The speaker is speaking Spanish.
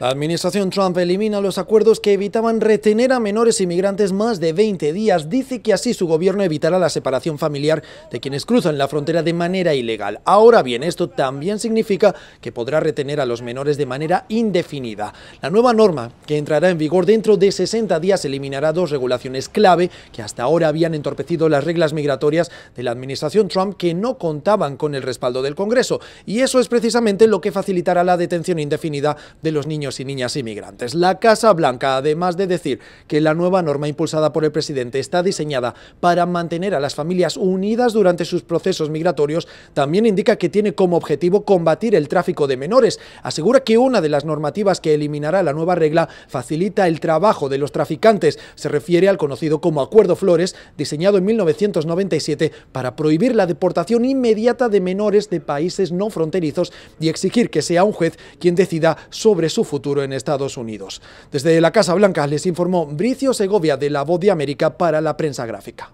La administración Trump elimina los acuerdos que evitaban retener a menores inmigrantes más de 20 días. Dice que así su gobierno evitará la separación familiar de quienes cruzan la frontera de manera ilegal. Ahora bien, esto también significa que podrá retener a los menores de manera indefinida. La nueva norma, que entrará en vigor dentro de 60 días, eliminará dos regulaciones clave que hasta ahora habían entorpecido las reglas migratorias de la administración Trump que no contaban con el respaldo del Congreso. Y eso es precisamente lo que facilitará la detención indefinida de los niños y niñas inmigrantes. La Casa Blanca, además de decir que la nueva norma impulsada por el presidente está diseñada para mantener a las familias unidas durante sus procesos migratorios, también indica que tiene como objetivo combatir el tráfico de menores. Asegura que una de las normativas que eliminará la nueva regla facilita el trabajo de los traficantes. Se refiere al conocido como Acuerdo Flores, diseñado en 1997 para prohibir la deportación inmediata de menores de países no fronterizos y exigir que sea un juez quien decida sobre su futuro futuro en Estados Unidos. Desde la Casa Blanca les informó Bricio Segovia de La Voz de América para la prensa gráfica.